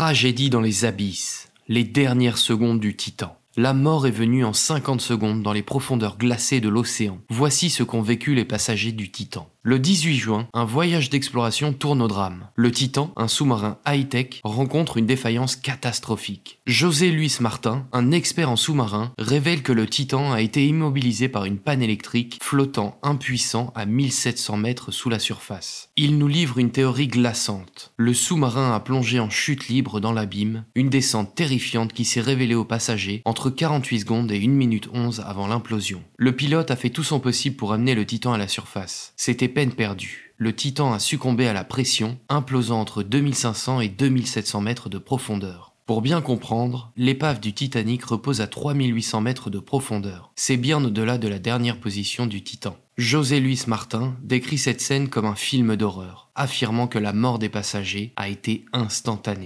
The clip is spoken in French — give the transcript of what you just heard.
tragédie dans les abysses, les dernières secondes du Titan. La mort est venue en 50 secondes dans les profondeurs glacées de l'océan. Voici ce qu'ont vécu les passagers du Titan. Le 18 juin, un voyage d'exploration tourne au drame. Le Titan, un sous-marin high-tech, rencontre une défaillance catastrophique. José Luis Martin, un expert en sous-marin, révèle que le Titan a été immobilisé par une panne électrique, flottant impuissant à 1700 mètres sous la surface. Il nous livre une théorie glaçante. Le sous-marin a plongé en chute libre dans l'abîme, une descente terrifiante qui s'est révélée aux passagers entre 48 secondes et 1 minute 11 avant l'implosion. Le pilote a fait tout son possible pour amener le Titan à la surface. C'était perdue. Le Titan a succombé à la pression, implosant entre 2500 et 2700 mètres de profondeur. Pour bien comprendre, l'épave du Titanic repose à 3800 mètres de profondeur. C'est bien au-delà de la dernière position du Titan. José Luis Martin décrit cette scène comme un film d'horreur, affirmant que la mort des passagers a été instantanée.